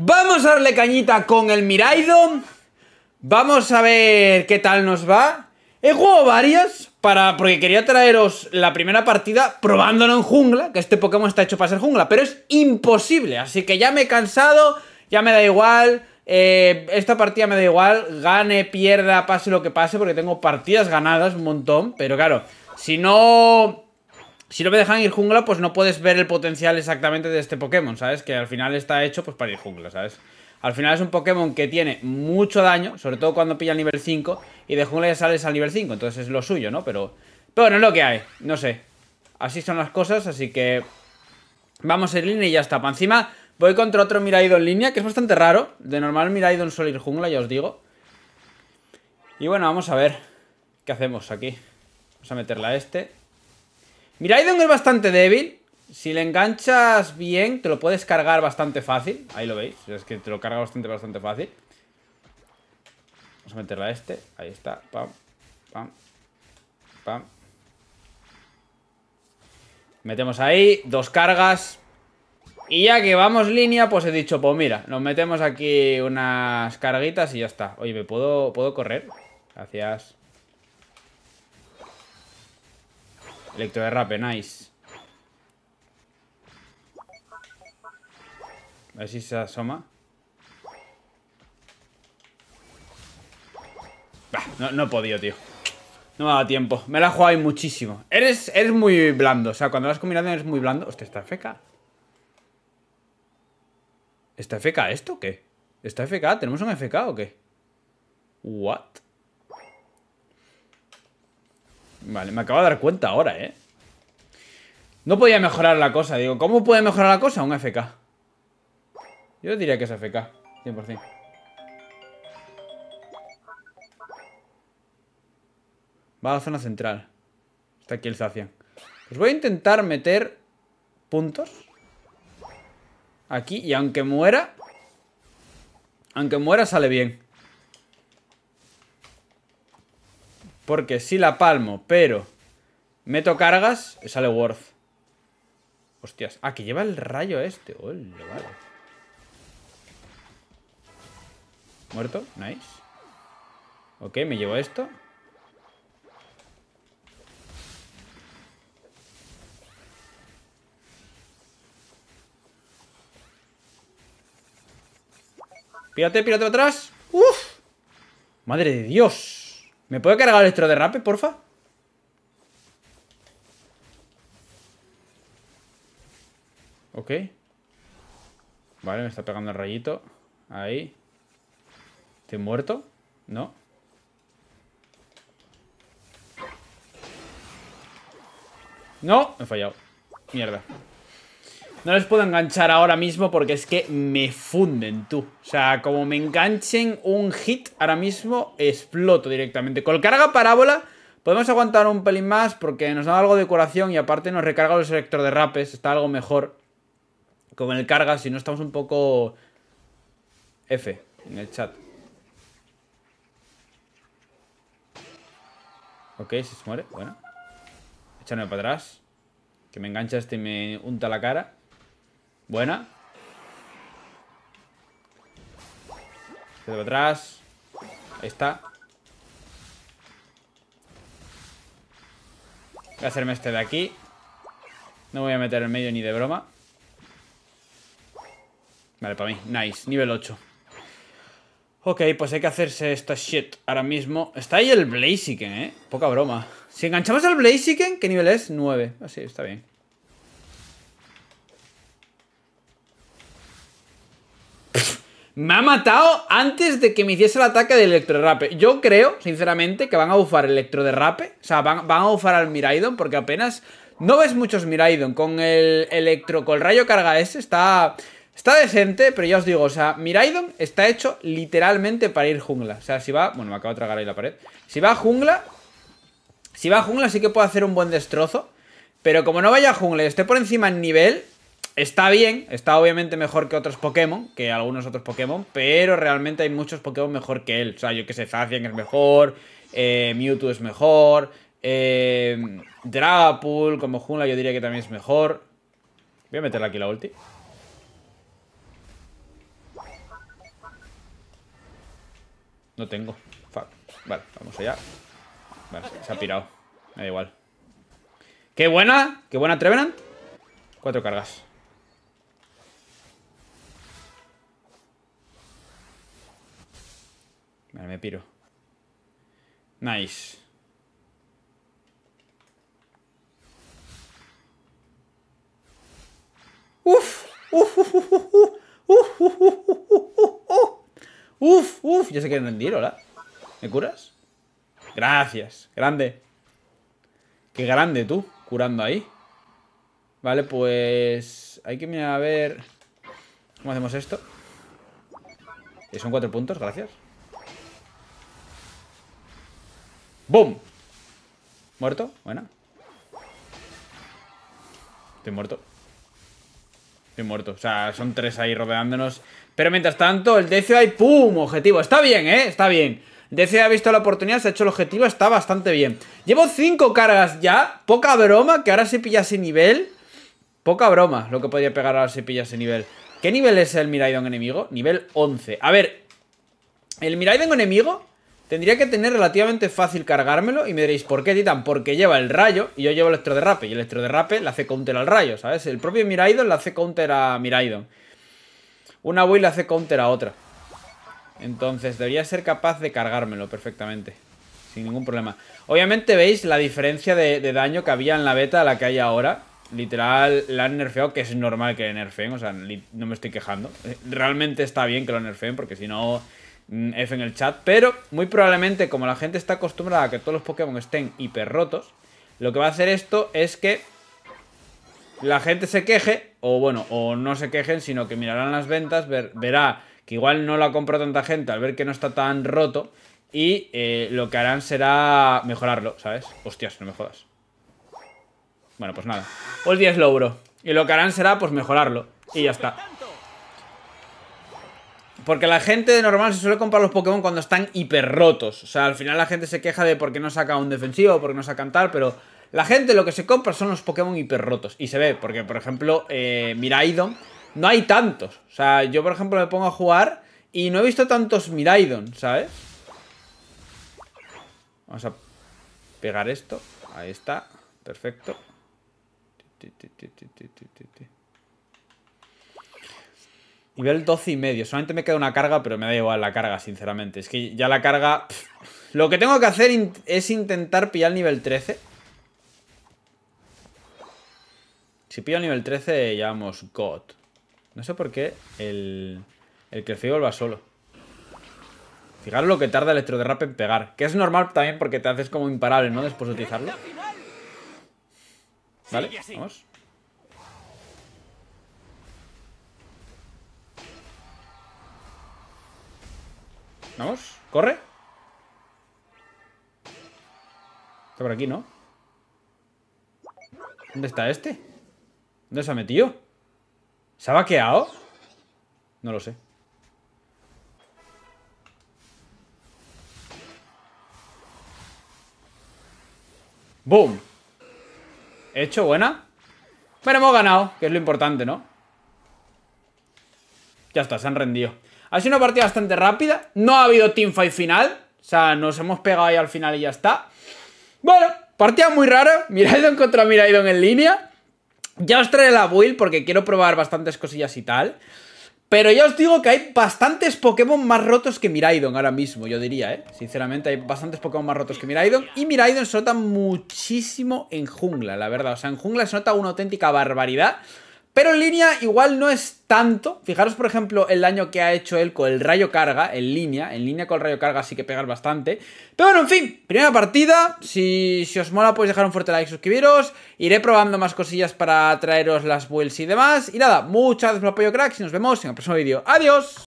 Vamos a darle cañita con el Miraidon. Vamos a ver qué tal nos va. He jugado varias para, porque quería traeros la primera partida probándolo en jungla, que este Pokémon está hecho para ser jungla, pero es imposible, así que ya me he cansado, ya me da igual, eh, esta partida me da igual, gane, pierda, pase lo que pase, porque tengo partidas ganadas un montón, pero claro, si no si no me dejan ir jungla, pues no puedes ver el potencial exactamente de este Pokémon, ¿sabes? Que al final está hecho pues para ir jungla, ¿sabes? Al final es un Pokémon que tiene mucho daño, sobre todo cuando pilla el nivel 5, y de jungla ya sales al nivel 5, entonces es lo suyo, ¿no? Pero, pero bueno, es lo que hay, no sé. Así son las cosas, así que vamos en línea y ya está. Para encima voy contra otro Miraido en línea, que es bastante raro. De normal Miraidon suele ir jungla, ya os digo. Y bueno, vamos a ver qué hacemos aquí. Vamos a meterla a este. Mira, Miraidon es bastante débil. Si le enganchas bien, te lo puedes cargar bastante fácil. Ahí lo veis. Es que te lo carga bastante, bastante fácil. Vamos a meterla a este. Ahí está. Pam, pam, pam. Metemos ahí. Dos cargas. Y ya que vamos línea, pues he dicho, pues mira, nos metemos aquí unas carguitas y ya está. Oye, ¿me puedo, puedo correr? Gracias. Electro nice. A ver si se asoma. Bah, no, no he podido, tío. No me ha dado tiempo. Me la he jugado ahí muchísimo. Eres, muy blando. O sea, cuando las combinaciones eres muy blando. Hostia, está feca. ¿Está FK esto o qué? ¿Está FK? ¿Tenemos un FK o qué? ¿What? Vale, me acabo de dar cuenta ahora, ¿eh? No podía mejorar la cosa. Digo, ¿cómo puede mejorar la cosa? Un FK. Yo diría que es FK, 100%. Va a la zona central. Está aquí el Zacian. Pues voy a intentar meter puntos. Aquí, y aunque muera... Aunque muera sale bien. Porque si la palmo, pero meto cargas, sale Worth. Hostias. Ah, que lleva el rayo este. Muerto, nice. Ok, me llevo esto. Pírate, pírate atrás. ¡Uf! Madre de Dios. ¿Me puede cargar el de rape, porfa? Ok. Vale, me está pegando el rayito. Ahí. ¿Estoy muerto? No. No, Me he fallado. Mierda. No les puedo enganchar ahora mismo porque es que me funden, tú. O sea, como me enganchen un hit ahora mismo, exploto directamente. Con carga parábola podemos aguantar un pelín más porque nos da algo de curación y aparte nos recarga el selector de rapes. Está algo mejor con el carga, si no estamos un poco... F en el chat. Ok, si se muere, bueno. Echarme para atrás. Que me engancha este y me unta la cara. Buena. Quedo atrás. Ahí está. Voy a hacerme este de aquí. No voy a meter en medio ni de broma. Vale, para mí. Nice. Nivel 8. Ok, pues hay que hacerse esta shit ahora mismo. Está ahí el Blaziken, ¿eh? Poca broma. Si enganchamos al Blaziken, ¿qué nivel es? 9. Así, ah, está bien. Me ha matado antes de que me hiciese el ataque de electroderrape. Yo creo, sinceramente, que van a bufar el electroderrape. O sea, van, van a bufar al Miraidon porque apenas... No ves muchos Miraidon con el electro... Con el rayo carga ese está... Está decente, pero ya os digo, o sea, Miraidon está hecho literalmente para ir jungla. O sea, si va... Bueno, me acabo de tragar ahí la pared. Si va jungla... Si va jungla sí que puede hacer un buen destrozo. Pero como no vaya a jungla y esté por encima en nivel... Está bien, está obviamente mejor que otros Pokémon, que algunos otros Pokémon, pero realmente hay muchos Pokémon mejor que él. O sea, yo que sé, Zacian es mejor, eh, Mewtwo es mejor, eh, Dragapult como Junla, yo diría que también es mejor. Voy a meterle aquí la ulti. No tengo. Fuck. Vale, vamos allá. se ha pirado. Me da igual. ¡Qué buena! ¡Qué buena Trevenant! Cuatro cargas. me piro. Nice. Uf, uf, uf, uf, uf, uf, uf, uf, ya se que rendir, hola. ¿Me curas? Gracias, grande. Qué grande tú, curando ahí. Vale, pues... Hay que mirar a ver... ¿Cómo hacemos esto? Son cuatro puntos, gracias. ¡Bum! ¿Muerto? bueno. Estoy muerto. Estoy muerto. O sea, son tres ahí rodeándonos. Pero mientras tanto, el Decio hay ¡pum! Objetivo. Está bien, ¿eh? Está bien. Decio ha visto la oportunidad, se ha hecho el objetivo, está bastante bien. Llevo cinco cargas ya, poca broma, que ahora se pilla ese nivel... Poca broma lo que podría pegar ahora pilla ese nivel. ¿Qué nivel es el Miraidon enemigo? Nivel 11. A ver, el Miraidon enemigo Tendría que tener relativamente fácil cargármelo y me diréis, ¿por qué Titan? Porque lleva el rayo y yo llevo el electroderrape. Y el electroderrape la hace counter al rayo, ¿sabes? El propio Miraidon la hace counter a Miraidon. Una Wii le hace counter a otra. Entonces debería ser capaz de cargármelo perfectamente. Sin ningún problema. Obviamente veis la diferencia de, daño que había en la beta a la que hay ahora. Literal, la han nerfeado, que es normal que nerfeen. O sea, no me estoy quejando. Eh, realmente está bien que lo nerfeen porque si no Mm, F en el chat, pero muy probablemente como la gente está acostumbrada a que todos los Pokémon estén hiper rotos, lo que va a hacer esto es que la gente se queje, o bueno, o no se quejen, sino que mirarán las ventas, verá que igual no la comprado tanta gente al ver que no está tan roto, y eh, lo que harán será mejorarlo, ¿sabes? Hostias, no me jodas. Bueno, pues nada. Hoy día es Y lo que harán será pues mejorarlo. Y ya está. Porque la gente de normal se suele comprar los Pokémon cuando están hiper rotos. O sea, al final la gente se queja de por qué no saca un defensivo, por qué no un tal, pero la gente lo que se compra son los Pokémon hiper rotos. Y se ve, porque por ejemplo, eh, Miraidon, no hay tantos. O sea, yo por ejemplo me pongo a jugar y no he visto tantos Miraidon, ¿sabes? Vamos a pegar esto. Ahí está. Perfecto. Nivel 12 y medio. Solamente me queda una carga, pero me da igual la carga, sinceramente. Es que ya la carga... lo que tengo que hacer es intentar pillar el nivel 13. Si pillo el nivel 13, ya vamos God. No sé por qué el, el Clefable va solo. Fijaros lo que tarda el electroderrap en pegar. Que es normal también porque te haces como imparable, ¿no? Después de utilizarlo. Vale, vamos. Vamos, corre. Está por aquí, ¿no? ¿Dónde está este? ¿Dónde se ha metido? ¿Se ha vaqueado? No lo sé. ¡Boom! hecho buena? Pero hemos ganado, que es lo importante, ¿no? Ya está, se han rendido. Ha sido una partida bastante rápida. No ha habido teamfight final. O sea, nos hemos pegado ahí al final y ya está. Bueno, partida muy rara. Miraidon contra Miraidon en línea. Ya os trae la build porque quiero probar bastantes cosillas y tal. Pero ya os digo que hay bastantes Pokémon más rotos que Miraidon ahora mismo, yo diría, ¿eh? Sinceramente, hay bastantes Pokémon más rotos que Miraidon. Y Miraidon se nota muchísimo en jungla, la verdad. O sea, en jungla se nota una auténtica barbaridad. Pero en línea igual no es tanto. Fijaros, por ejemplo, el daño que ha hecho él con el rayo carga, en línea. En línea con el rayo carga sí que pegar bastante. Pero bueno, en fin, primera partida. Si, os mola, podéis dejar un fuerte like, suscribiros. Iré probando más cosillas para traeros las builds y demás. Y nada, muchas gracias por el apoyo, cracks. Y nos vemos en el próximo vídeo. ¡Adiós!